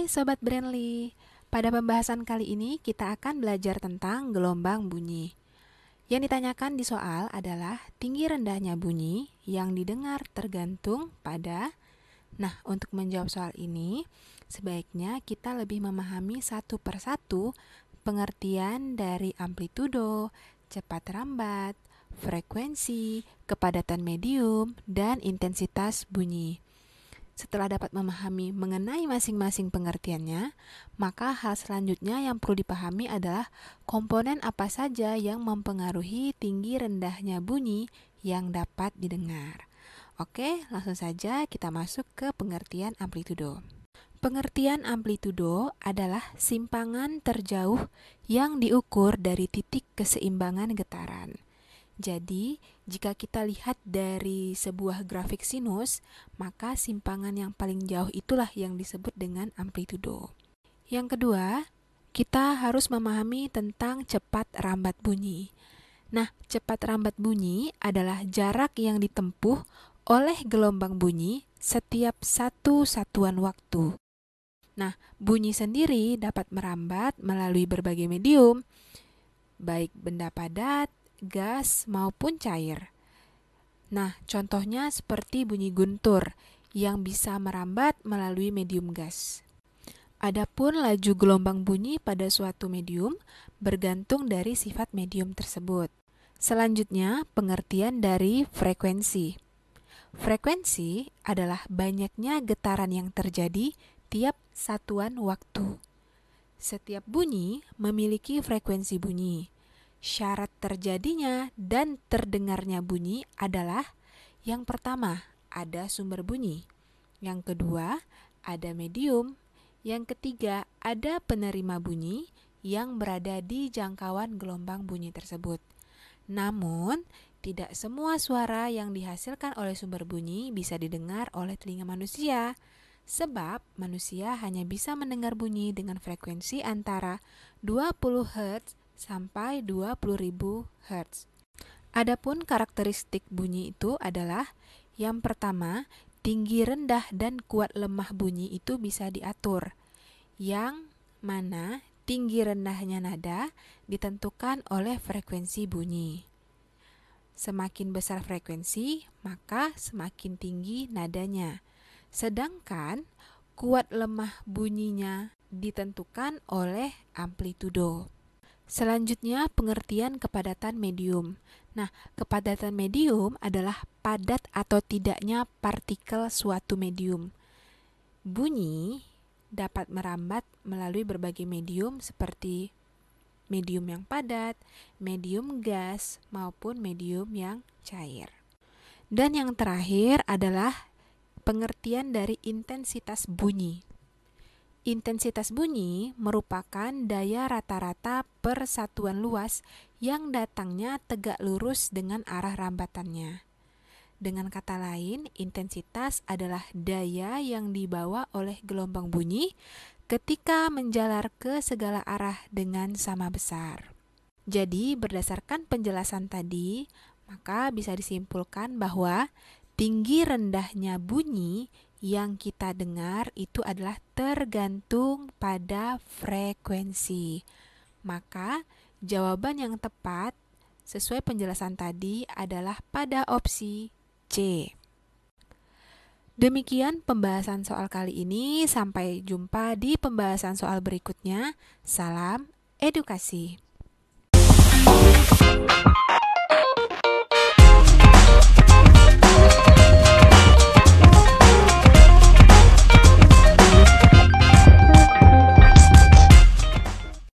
Hai Sobat Brandly, pada pembahasan kali ini kita akan belajar tentang gelombang bunyi. Yang ditanyakan di soal adalah tinggi rendahnya bunyi yang didengar tergantung pada Nah, untuk menjawab soal ini, sebaiknya kita lebih memahami satu persatu pengertian dari amplitudo, cepat rambat, frekuensi, kepadatan medium, dan intensitas bunyi. Setelah dapat memahami mengenai masing-masing pengertiannya, maka hal selanjutnya yang perlu dipahami adalah komponen apa saja yang mempengaruhi tinggi rendahnya bunyi yang dapat didengar. Oke, langsung saja kita masuk ke pengertian amplitudo. Pengertian amplitudo adalah simpangan terjauh yang diukur dari titik keseimbangan getaran. Jadi, jika kita lihat dari sebuah grafik sinus, maka simpangan yang paling jauh itulah yang disebut dengan amplitudo. Yang kedua, kita harus memahami tentang cepat rambat bunyi. Nah, cepat rambat bunyi adalah jarak yang ditempuh oleh gelombang bunyi setiap satu satuan waktu. Nah, bunyi sendiri dapat merambat melalui berbagai medium, baik benda padat, gas, maupun cair. Nah, contohnya seperti bunyi guntur yang bisa merambat melalui medium gas. Adapun laju gelombang bunyi pada suatu medium bergantung dari sifat medium tersebut. Selanjutnya, pengertian dari frekuensi. Frekuensi adalah banyaknya getaran yang terjadi tiap satuan waktu. Setiap bunyi memiliki frekuensi bunyi. Syarat terjadinya dan terdengarnya bunyi adalah yang pertama, ada sumber bunyi. Yang kedua, ada medium. Yang ketiga, ada penerima bunyi yang berada di jangkauan gelombang bunyi tersebut. Namun, tidak semua suara yang dihasilkan oleh sumber bunyi bisa didengar oleh telinga manusia, sebab manusia hanya bisa mendengar bunyi dengan frekuensi antara 20 Hz sampai 20.000 Hz. Adapun karakteristik bunyi itu adalah yang pertama, tinggi rendah dan kuat lemah bunyi itu bisa diatur. Yang mana tinggi rendahnya nada ditentukan oleh frekuensi bunyi. Semakin besar frekuensi, maka semakin tinggi nadanya. Sedangkan kuat lemah bunyinya ditentukan oleh amplitudo. Selanjutnya, pengertian kepadatan medium. Nah, kepadatan medium adalah padat atau tidaknya partikel suatu medium. Bunyi dapat merambat melalui berbagai medium seperti medium yang padat, medium gas, maupun medium yang cair. Dan yang terakhir adalah pengertian dari intensitas bunyi. Intensitas bunyi merupakan daya rata-rata per satuan luas yang datangnya tegak lurus dengan arah rambatannya. Dengan kata lain, intensitas adalah daya yang dibawa oleh gelombang bunyi ketika menjalar ke segala arah dengan sama besar. Jadi, berdasarkan penjelasan tadi, maka bisa disimpulkan bahwa tinggi rendahnya bunyi yang kita dengar itu adalah tergantung pada frekuensi. Maka, jawaban yang tepat sesuai penjelasan tadi adalah pada opsi C. Demikian pembahasan soal kali ini. Sampai jumpa di pembahasan soal berikutnya. Salam edukasi.